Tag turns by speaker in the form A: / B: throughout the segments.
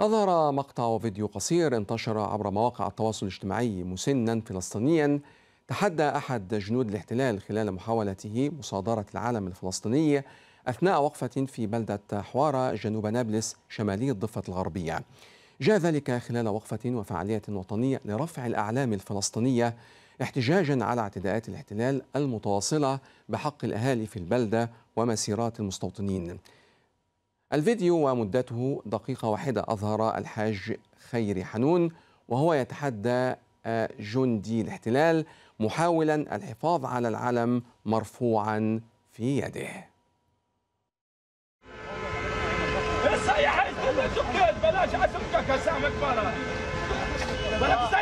A: أظهر مقطع فيديو قصير انتشر عبر مواقع التواصل الاجتماعي مسنا فلسطينيا تحدى أحد جنود الاحتلال خلال محاولته مصادرة العالم الفلسطيني أثناء وقفة في بلدة حوارة جنوب نابلس شمالي الضفة الغربية جاء ذلك خلال وقفة وفعالية وطنية لرفع الأعلام الفلسطينية احتجاجا على اعتداءات الاحتلال المتواصلة بحق الأهالي في البلدة ومسيرات المستوطنين الفيديو ومدته دقيقة واحدة أظهر الحاج خيري حنون وهو يتحدى آه، جندي الاحتلال محاولا الحفاظ على العلم مرفوعا في يده بلاش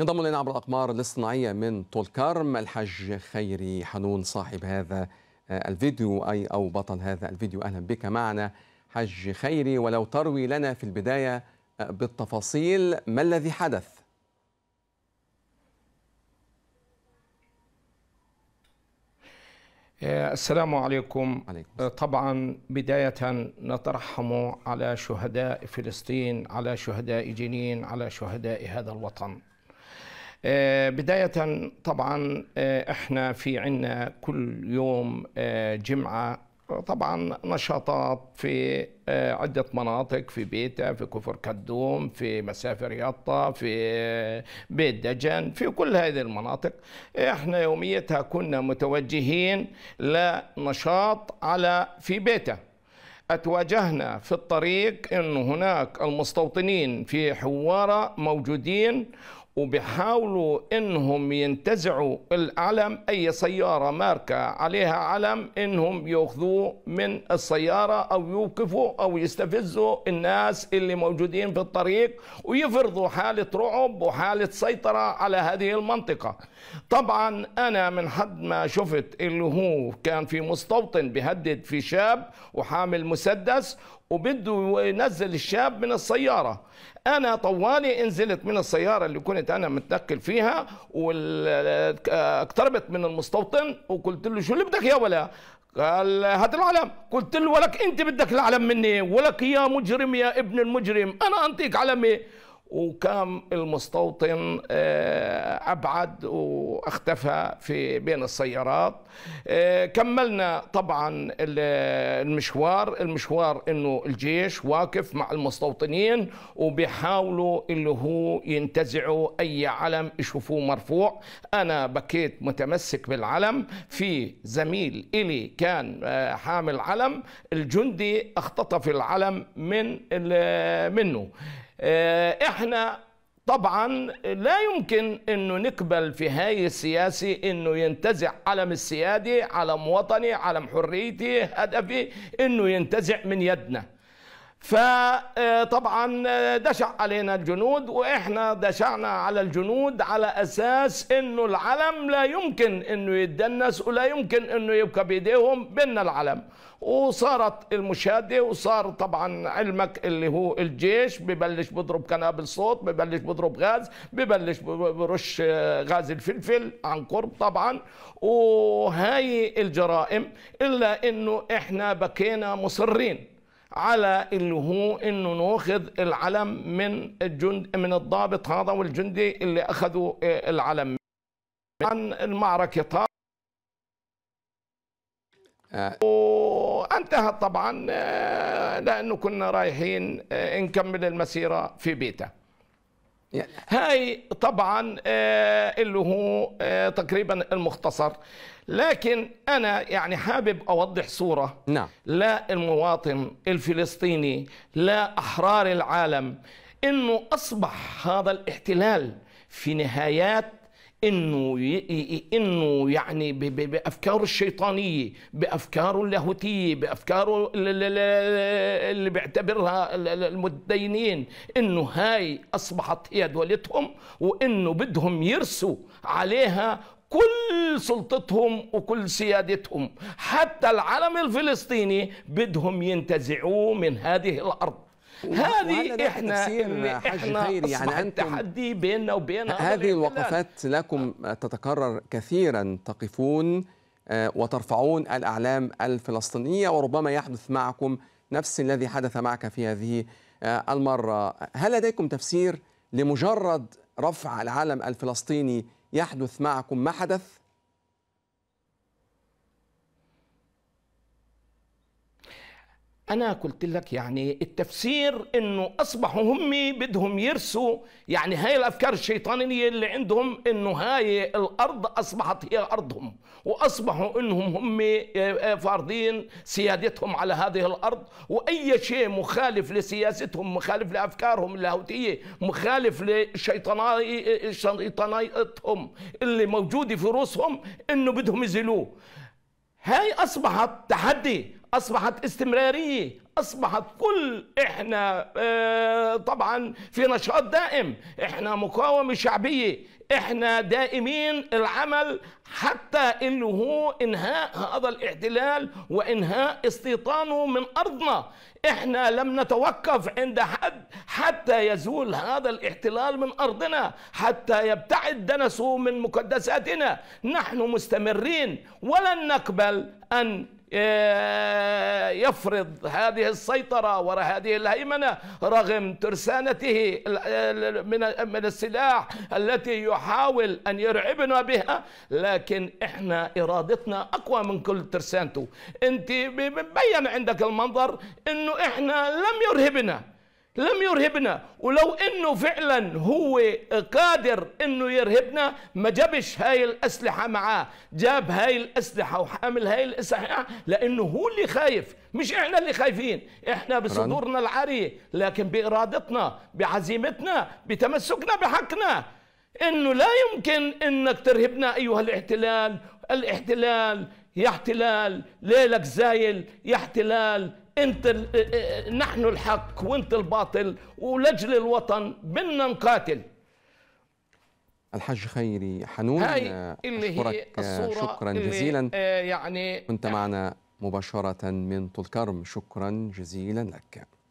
A: ينضم لنا عبر الاقمار الاصطناعيه من طول كرم الحج خيري حنون صاحب هذا آه، الفيديو اي او بطل هذا الفيديو اهلا بك معنا حج خيري ولو تروي لنا في البدايه آه، بالتفاصيل ما الذي حدث
B: آه، السلام عليكم. عليكم طبعا بداية نترحم على شهداء فلسطين على شهداء جنين على شهداء هذا الوطن آه، بداية طبعا آه، احنا في عنا كل يوم آه، جمعة طبعا نشاطات في عدة مناطق في بيتا في كفر كدوم في مسافر يطا في بيت دجن في كل هذه المناطق احنا يوميتها كنا متوجهين لنشاط على في بيتا اتواجهنا في الطريق انه هناك المستوطنين في حواره موجودين وبيحاولوا انهم ينتزعوا العلم اي سياره ماركه عليها علم انهم ياخذوه من السياره او يوقفوا او يستفزوا الناس اللي موجودين في الطريق ويفرضوا حاله رعب وحاله سيطره على هذه المنطقه. طبعا انا من حد ما شفت اللي هو كان في مستوطن بيهدد في شاب وحامل مسدس وبده ينزل الشاب من السياره انا طوالي نزلت من السياره اللي كنت انا متنقل فيها واقتربت من المستوطن وقلت له شو اللي بدك يا ولا قال هات العلم قلت له ولك انت بدك العلم مني ولك يا مجرم يا ابن المجرم انا انطيك علمي وكان المستوطن آه، ابعد واختفى في بين السيارات آه، كملنا طبعا المشوار المشوار انه الجيش واقف مع المستوطنين وبيحاولوا اللي هو ينتزعوا اي علم يشوفوه مرفوع انا بكيت متمسك بالعلم في زميل الي كان آه، حامل علم الجندي اختطف العلم من منه آه، احنا طبعا لا يمكن انه نقبل في هاي السياسي انه ينتزع علم السيادي علم وطني علم حريتي هدفي انه ينتزع من يدنا فطبعا آه، دشع علينا الجنود واحنا دشعنا على الجنود على اساس انه العلم لا يمكن انه يتدنس ولا يمكن انه يبقى بايديهم بيننا العلم وصارت المشاده وصار طبعا علمك اللي هو الجيش ببلش بضرب كنابل صوت ببلش بضرب غاز ببلش برش آه، غاز الفلفل عن قرب طبعا وهاي الجرائم الا انه احنا بكينا مصرين على اللي هو انه ناخذ العلم من الجند من الضابط هذا والجندي اللي اخذوا آه، العلم عن المعركه آه. وانتهت طبعا آه، لانه كنا رايحين نكمل المسيره في بيته هاي طبعا آه، اللي هو آه، تقريبا المختصر لكن انا يعني حابب اوضح صوره نعم. لا المواطن الفلسطيني لا احرار العالم انه اصبح هذا الاحتلال في نهايات انه انه يعني بافكاره الشيطانيه بافكاره اللاهوتيه بافكاره اللي بيعتبرها المتدينين انه هاي اصبحت هي دولتهم وانه بدهم يرسوا عليها كل سلطتهم وكل سيادتهم حتى العلم الفلسطيني بدهم ينتزعوه من هذه الارض هذه احنا احنا حاج خير يعني انتم تحدي بيننا وبين هذه الوقفات
A: لكم تتكرر كثيرا تقفون آه، وترفعون الاعلام الفلسطينيه وربما يحدث معكم نفس الذي حدث معك في هذه آه، المره هل لديكم تفسير لمجرد رفع العلم الفلسطيني يحدث معكم ما حدث انا قلت لك يعني التفسير انه
B: اصبحوا هم بدهم يرسوا يعني هاي الافكار الشيطانيه اللي عندهم انه هاي الارض اصبحت هي ارضهم واصبحوا انهم هم آه، آه، فارضين سيادتهم على هذه الارض واي شيء مخالف لسياستهم مخالف لافكارهم اللاهوتيه مخالف لشيطانيتهم اللي موجوده في رؤوسهم انه بدهم يزيلوه هاي اصبحت تحدي اصبحت استمراريه اصبحت كل احنا آه، طبعا في نشاط دائم احنا مقاومه شعبيه احنا دائمين العمل حتى اللي هو انهاء هذا الاحتلال وانهاء استيطانه من ارضنا احنا لم نتوقف عند حد حتى يزول هذا الاحتلال من ارضنا حتى يبتعد دنسه من مقدساتنا نحن مستمرين ولن نقبل ان آه، يفرض هذه السيطرة وراء هذه الهيمنة رغم ترسانته من السلاح التي يحاول أن يرعبنا بها لكن إحنا إرادتنا أقوى من كل ترسانته أنت بين عندك المنظر أنه إحنا لم يرهبنا لم يرهبنا ولو انه فعلا هو قادر انه يرهبنا ما جابش هاي الاسلحه معاه جاب هاي الاسلحه وحامل هاي الاسلحه لانه هو اللي خايف مش احنا اللي خايفين احنا بصدورنا العاريه لكن بارادتنا بعزيمتنا بتمسكنا بحقنا انه لا يمكن انك ترهبنا ايها الاحتلال الاحتلال يا احتلال ليلك زايل يا احتلال انت نحن الحق وانت الباطل ولاجل الوطن بدنا نقاتل
A: الحج خيري حنون هاي آه، اللي هي آه، الصورة شكرا اللي جزيلا آه، يعني كنت معنا مباشرة من طول كرم شكرا جزيلا لك